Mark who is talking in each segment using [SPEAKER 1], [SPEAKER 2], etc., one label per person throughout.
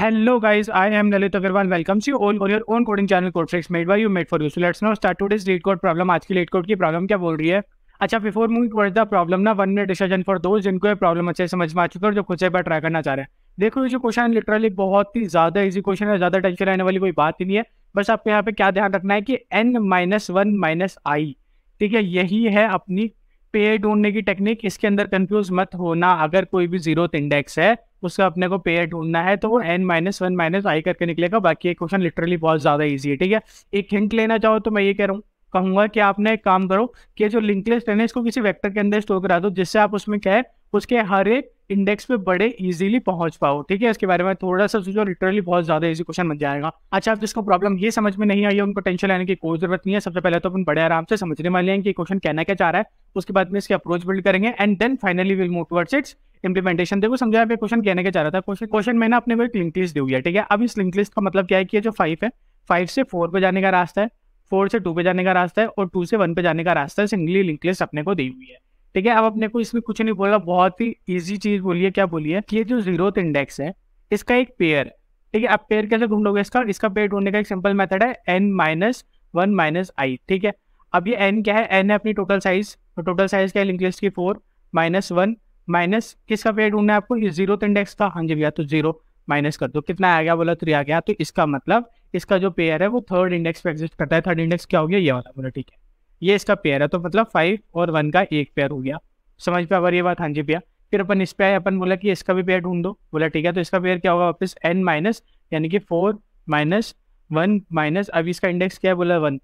[SPEAKER 1] Hello guys, I am Lalit Agarwal. Welcomes you all on your own coding channel CodeFix made by you made for you. So let's now start today's lead code problem आज की lead code की problem क्या बोल रही है अच्छा before moving towards the problem ना one minute decision for दो जिनको ये प्रॉब्लम अच्छे समझ में आ चुका है और जो खुद से बार ट्राई करना चाह रहे हैं देखो ये जो क्वेश्चन लिटरली बहुत ही ज़्यादा इजी क्वेश्चन है ज़्यादा टेंशन रहने वाली कोई बात ही नहीं है बस आपको यहाँ पे क्या ध्यान रखना है कि n minus one minus i ठीक है यही है अपनी पेयर ढूंढने की टेक्निक इसके अंदर कंफ्यूज मत होना अगर कोई भी जीरो इंडेक्स है उसका अपने को पेयर ढूंढना है तो वो n minus one minus i करके निकलेगा बाकी ये क्वेश्चन लिटरली बहुत ज़्यादा ईजी है ठीक है एक हिंट लेना चाहो तो मैं ये कह रहा हूँ कहूँगा कि आपने एक काम करो कि जो लिंक लिस्ट है ना इसको किसी वेक्टर के अंदर स्टोर करा दो जिससे आप उसमें क्या है उसके हर एक इंडेक्स पे बड़े इजीली पहुंच पाओ ठीक है इसके बारे में थोड़ा सा सोचो लिटरली बहुत ज्यादा इजी क्वेश्चन बन जाएगा अच्छा आप जिसको प्रॉब्लम ये समझ में नहीं आई है उनको टेंशन लेने की कोई जरूरत नहीं है सबसे पहले तो अपन बड़े आराम से समझने वाले हैं कि क्वेश्चन कहना क्या चाह रहा है उसके बाद में इसकी अप्रोच बिल्ड करेंगे and then finally will move towards its implementation देखो समझा मैं क्वेश्चन कहने का चाह रहा था क्वेश्चन क्वेश्चन मैंने अपने को एक लिंक लिस्ट दी हुई है ठीक है अब इस लिंक लिस्ट का मतलब क्या है कि जो फाइव है फाइव से फोर पे जाने का रास्ता है फोर से टू पे जाने का रास्ता है और टू से वन पे जाने का रास्ता है सिंगली लिंक लिस्ट अपने को दी हुई है ठीक है अब अपने को इसमें कुछ नहीं बोला बहुत ही ईजी चीज बोलिए क्या बोलिए ये जो जीरोथ इंडेक्स है इसका एक पेयर है ठीक है आप पेयर कैसे ढूंढोगे इसका इसका पेयर ढूंढने का एक सिंपल मेथड है n minus one minus i ठीक है अब ये एन क्या है एन है अपनी टोटल साइज तो टोटल साइज क्या है लिंक लिस्ट की फोर माइनस वन माइनस किसका पेयर ढूंढना है आपको ये जीरो इंडेक्स का हाँ जी भैया तो जीरो माइनस कर दो कितना आ गया बोला थ्री आ गया तो इसका मतलब इसका जो पेयर है वो थर्ड इंडेक्स पे एग्जिस्ट करता है थर्ड इंडेक्स क्या हो गया ये वाला बोला ठीक है ये इसका पेयर है तो मतलब फाइव और वन का एक पेयर हो गया समझ पे अगर ये बात हाँ जी भैया फिर अपन इस पे आए अपन बोला कि इसका भी पेयर ढूंढ दो बोला ठीक है तो इसका पेयर क्या होगा वापस एन माइनस यानी कि फोर माइनस वन माइनस अभी इसका इंडेक्स क्या है बोला वन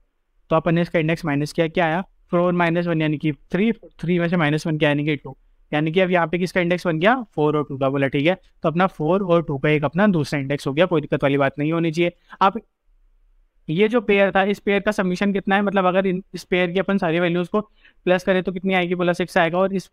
[SPEAKER 1] तो अपन ने इसका इंडेक्स माइनस किया क्या आया फोर माइनस वन यानी कि थ्री थ्री में से माइनस वन क्या यानी कि टू यानी कि अब यहाँ पे किसका इंडेक्स बन गया फोर और टू का बोला ठीक है तो अपना फोर और टू का एक अपना दूसरा इंडेक्स हो गया कोई दिक्कत वाली बात नहीं होनी चाहिए आप ये जो पेयर था इस पेयर का सबमिशन कितना है मतलब अगर इस पेयर की अपन सारी वैल्यूज़ को प्लस करें तो कितनी आएगी बोला सिक्स आएगा और इस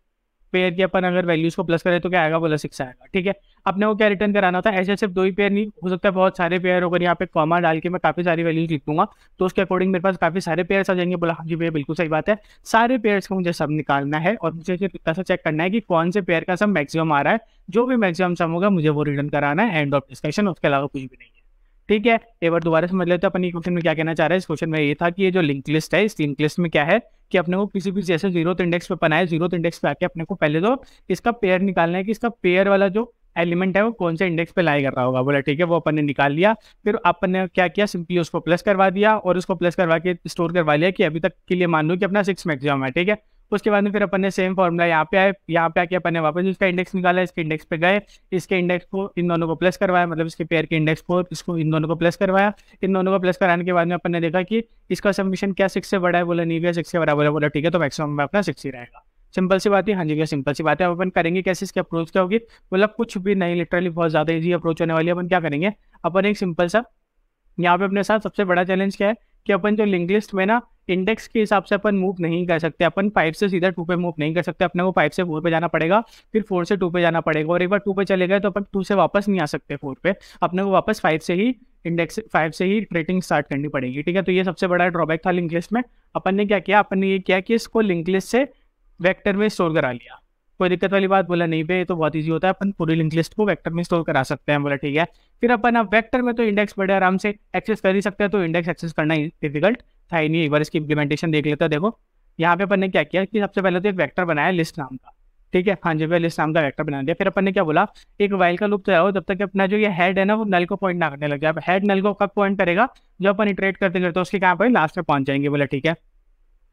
[SPEAKER 1] पेयर की अपन अगर वैल्यूज़ को प्लस करें तो क्या आएगा बोला सिक्स आएगा ठीक है अपने को क्या रिटर्न कराना था ऐसे सिर्फ दो ही पेयर नहीं हो सकता है बहुत सारे पेयर होकर यहाँ पे कॉमा डाल के मैं काफ़ी सारी वैल्यूज लिख दूंगा तो उसके अकॉर्डिंग मेरे पास काफ़ी सारे पेयर्स आ जाएंगे बोला हाँ जी भैया बिल्कुल सही बात है सारे पेयर्स को मुझे सब निकालना है और मुझे ऐसा चेक करना है कि कौन से पेयर का सब मैक्सिमम आ रहा है जो भी मैक्सिमम सम होगा मुझे वो रिटर्न कराना है एंड ऑफ डिस्कशन उसके अलावा कुछ भी नहीं ठीक है एक बार दोबारा समझ लेते तो हैं अपन ये क्वेश्चन में क्या कहना चाह रहे हैं इस क्वेश्चन में ये था कि ये जो लिंक लिस्ट है इस लिंक लिस्ट में क्या है कि अपने को किसी भी जैसे जीरो इंडेक्स पे बनाए जीरो इंडेक्स पे आके अपने को पहले तो इसका पेयर निकालना है कि इसका पेयर वाला जो एलिमेंट है वो कौन से इंडेक्स पे लाई कर रहा होगा बोला ठीक है वो अपन ने निकाल लिया फिर अपन ने क्या किया सिंपली उसको प्लस करवा दिया और उसको प्लस करवा के स्टोर करवा लिया कि अभी तक के लिए मान लो कि अपना सिक्स मैक्सिमम है ठीक है उसके बाद में फिर अपन ने सेम फॉर्मूला यहाँ पे आए यहाँ पे आके अपन ने वापस इसका इंडेक्स निकाला इसके इंडेक्स पे गए इसके इंडेक्स को इन दोनों को प्लस करवाया मतलब इसके पेयर के इंडेक्स को इसको इन दोनों को प्लस करवाया इन दोनों को प्लस कराने के बाद में अपन ने देखा कि इसका सबमिशन क्या सिक्स से बड़ा है बोला नहीं गया सिक्स से बड़ा बोला बोला ठीक है तो मैक्सिमम में अपना सिक्स ही रहेगा सिंपल सी बात है हाँ जी क्या सिंपल सी बात है अपन करेंगे कैसे इसकी अप्रोच क्या होगी मतलब कुछ भी नहीं लिटरली बहुत ज़्यादा ईजी अप्रोच होने वाली है अपन क्या करेंगे अपन एक सिंपल सा यहाँ पे अपने साथ सबसे बड़ा चैलेंज क्या है कि अपन जो लिंक लिस्ट में ना इंडेक्स के हिसाब से अपन मूव नहीं कर सकते अपन फाइव से सीधा टू पे मूव नहीं कर सकते अपने को फाइव से फोर पे जाना पड़ेगा फिर फोर से टू पे जाना पड़ेगा और एक बार टू पे चले गए तो अपन टू से वापस नहीं आ सकते फोर पे अपने को वापस फाइव से ही इंडेक्स फाइव से ही ट्रेडिंग स्टार्ट करनी पड़ेगी ठीक है तो ये सबसे बड़ा ड्रॉबैक था लिंक लिस्ट में अपन ने क्या किया अपन ने ये किया कि इसको लिंक लिस्ट से वैक्टर में स्टोर करा लिया कोई दिक्कत वाली बात बोला नहीं भाई तो बहुत ईजी होता है अपन पूरी लिंक लिस्ट को वैक्टर में स्टोर करा सकते हैं बोला ठीक है फिर अपन आप वैक्टर में तो इंडेक्स बड़े आराम से एक्सेस कर ही सकते हैं तो इंडेक्स एक्सेस करना डिफिकल्ट था ही नहीं एक बार इसकी इम्प्लीमेंटेशन देख लेता देखो यहाँ पे अपन ने क्या किया कि सबसे पहले तो एक वैक्टर बनाया लिस्ट नाम का ठीक है हाँ जी भाई लिस्ट नाम का वैक्टर बना दिया फिर अपन ने क्या बोला एक वाइल का लूप चलाओ जब तक अपना जो ये हेड है ना वो नल को पॉइंट ना करने लग जाए हेड नल को कब पॉइंट करेगा जो अपन इटरेट करते करते उसके कहाँ पर लास्ट में पहुंच जाएंगे बोला ठीक है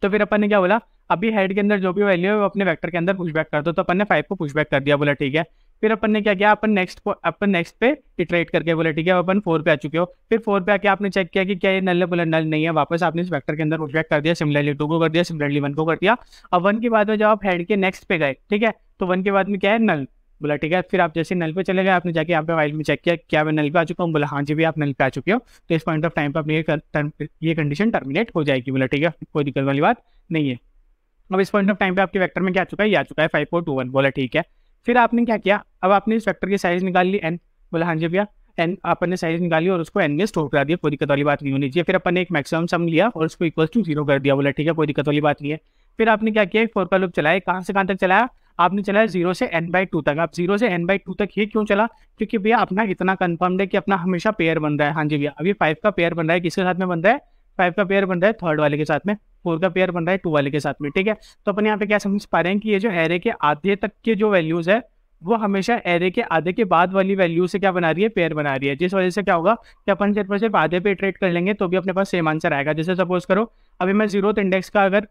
[SPEAKER 1] तो फिर अपन ने क्या बोला अभी हेड के अंदर जो भी वैल्यू है वो अपने वेक्टर के अंदर पुशबैक कर दो तो अपन ने फाइव को पुशबैक कर दिया बोला ठीक है फिर अपन ने क्या किया अपन नेक्स्ट अपन नेक्स्ट पे इटरेट करके बोला ठीक है अपन फोर पे आ चुके हो फिर फोर पे आके आपने चेक किया कि क्या ये नल है बोला नल नहीं है वापस आपने इस वेक्टर के अंदर पुशबैक कर दिया सिमिलरली टू को कर दिया सिमिलरली वन को कर दिया अब वन के बाद में जब आप हेड के नेक्स्ट पे गए ठीक है तो वन के बाद में क्या है नल बोला ठीक है फिर आप जैसे नल पे चले गए आपने जाके यहाँ पे वाइल में चेक किया क्या मैं नल पे आ चुका हूँ बोला हाँ जी भी आप नल पे आ चुके हो तो इस पॉइंट ऑफ टाइम पर अपनी ये कंडीशन टर्मिनेट हो जाएगी बोला ठीक है कोई दिक्कत वाली बात नहीं है अब इस पॉइंट ऑफ टाइम पे आपके वेक्टर में क्या आ चुका है ये आ चुका है फाइव फोर टू वन बोला ठीक है फिर आपने क्या किया अब आपने इस वेक्टर की साइज निकाल ली एन बोला हाँ जी भैया एन अपन ने साइज निकाली और उसको एन में स्टोर करा दिया कोई दिक्कत वाली बात नहीं होनी चाहिए फिर अपन ने एक मैक्सिमम सम लिया और उसको इक्वल टू जीरो कर दिया बोला ठीक है कोई दिक्कत वाली बात नहीं है फिर आपने क्या किया फोर का लुक चलाया कहाँ से कहाँ तक चलाया आपने चलाया जीरो से एन बाई टू तक आप जीरो से एन बाई टू तक ये क्यों चला क्योंकि भैया अपना इतना कंफर्म है कि अपना हमेशा पेयर बन रहा है हाँ जी भैया अभी फाइव का पेयर बन रहा है किसके साथ में बन रहा है फाइव का पेयर बन रहा है थर्ड वाले के साथ में फोर का पेयर बन रहा है टू वाले के साथ में ठीक है तो अपन यहाँ पे क्या समझ पा रहे हैं कि ये जो एरे के आधे तक के जो वैल्यूज है वो हमेशा एरे के आधे के बाद वाली वैल्यू से क्या बना रही है पेयर बना रही है जिस वजह से क्या होगा कि अपन सिर्फ सिर्फ आधे पे ट्रेड कर लेंगे तो भी अपने पास सेम आंसर आएगा जैसे सपोज करो अभी मैं जीरो इंडेक्स का अगर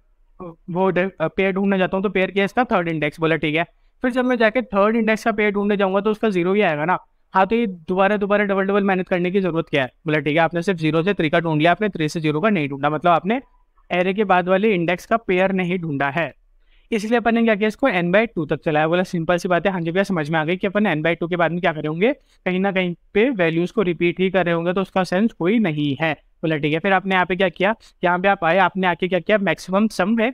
[SPEAKER 1] वो पेयर ढूंढना चाहता हूँ तो पेयर किया इसका थर्ड इंडेक्स बोला ठीक है फिर जब मैं जाके थर्ड इंडेक्स का पेयर ढूंढने जाऊँगा तो उसका जीरो ही आएगा ना हाँ तो ये दोबारा दोबारा डबल डबल मेहनत करने की जरूरत क्या है बोला ठीक है आपने सिर्फ जीरो से थ्री का ढूंढ लिया आपने थ्री से जीरो का नहीं ढूंढा मतलब आपने एरे के बाद वाले इंडेक्स का पेयर नहीं ढूंढा है इसलिए अपन ने क्या किया इसको एन बाई टू तक चलाया बोला सिंपल सी बात है हाँ जी भैया समझ में आ गई कि अपन एन बाई टू के बाद में क्या करेंगे होंगे कहीं ना कहीं पे वैल्यूज को रिपीट ही कर रहे होंगे तो उसका सेंस कोई नहीं है बोला ठीक है फिर आपने यहाँ पे क्या किया यहाँ पे आप आए आपने आके क्या किया मैक्सिमम सम है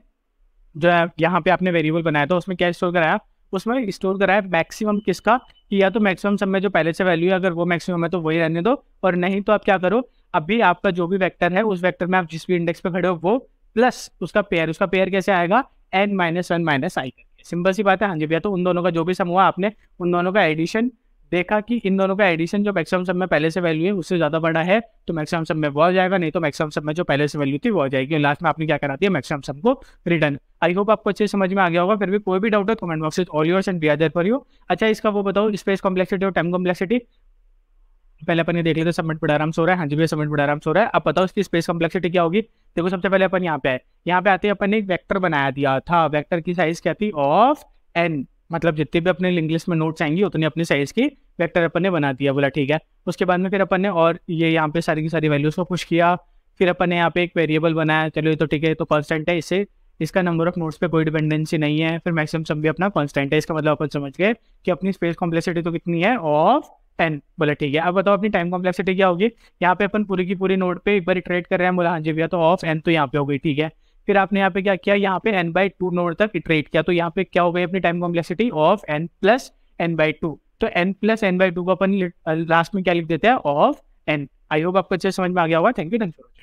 [SPEAKER 1] जो यहाँ पे आपने वेरिएबल बनाया था उसमें क्या स्टोर कराया उसमें स्टोर करा है मैक्सिमम किसका कि या तो मैक्सिमम सब में जो पहले से वैल्यू है अगर वो मैक्सिमम है तो वही रहने दो और नहीं तो आप क्या करो अभी आपका जो भी वेक्टर है उस वेक्टर में आप जिस भी इंडेक्स पे खड़े हो वो प्लस उसका पेयर उसका पेयर कैसे आएगा n minus one minus i simple सी बात है हाँ जी भैया तो उन दोनों का जो भी सम हुआ आपने उन दोनों का एडिशन देखा कि इन दोनों का एडिशन जो मैक्सिमम सब में पहले से वैल्यू है उससे ज़्यादा बड़ा है तो मैक्सिमम सब में वो आ जाएगा नहीं तो मैक्सिमम सब में जो पहले से वैल्यू थी वो आ जाएगी लास्ट में आपने क्या करा दिया मैक्सिमम सब को रिटर्न आई होप आपको अच्छे समझ में आ गया होगा फिर भी कोई भी डाउट है comment box is all yours and be other for you अच्छा इसका वो बताओ स्पेस कॉम्प्लेक्सिटी और टाइम कॉम्प्लेक्सिटी पहले अपन ये देख लेते हैं सबमिट बड़ा आराम से हो रहा है हाँ जी भैया सबमिट बड़ा आराम से हो रहा है अब बताओ इसकी स्पेस कॉम्प्लेक्सिटी क्या होगी देखो सबसे पहले अपन यहाँ पे आए यहाँ पे आते हैं अपन ने एक वेक्टर बनाया दिया था वेक्टर की साइज क्या थी ऑफ एन मतलब जितने भी अपने इंग्लिश में नोट्स आएंगे उतने अपने साइज की वेक्टर अपन ने बना दिया बोला ठीक है उसके बाद में फिर अपन ने और ये यहाँ पे सारी की सारी वैल्यूज़ को पुश किया फिर अपन ने यहाँ पे एक वेरिएबल बनाया चलो ये तो ठीक है तो कॉन्स्टेंट है इससे इसका नंबर ऑफ नोट्स पे कोई डिपेंडेंसी नहीं है फिर मैक्सिमम सम भी अपना कॉन्स्टेंट है इसका मतलब अपन समझ गए कि अपनी स्पेस कॉम्प्लेक्सिटी तो कितनी है ऑफ टेन बोले ठीक है अब बताओ अपनी टाइम कॉम्प्लेक्सिटी क्या होगी यहाँ पे अपन पूरी की पूरी नोट पे एक बार ट्रेड कर रहे हैं बोला हाँ जी भैया तो ऑफ एन तो यहाँ पे हो गई ठीक है फिर आपने यहाँ पे क्या किया यहाँ पे एन बाई टू नोड तक इट्रेट किया तो यहाँ पे क्या हो गई अपनी time complexity of n plus n by two तो n plus n by two को अपन लास्ट में क्या लिख देते हैं ऑफ एन आई होप आपको अच्छे समझ में आ गया होगा थैंक यू थैंक यू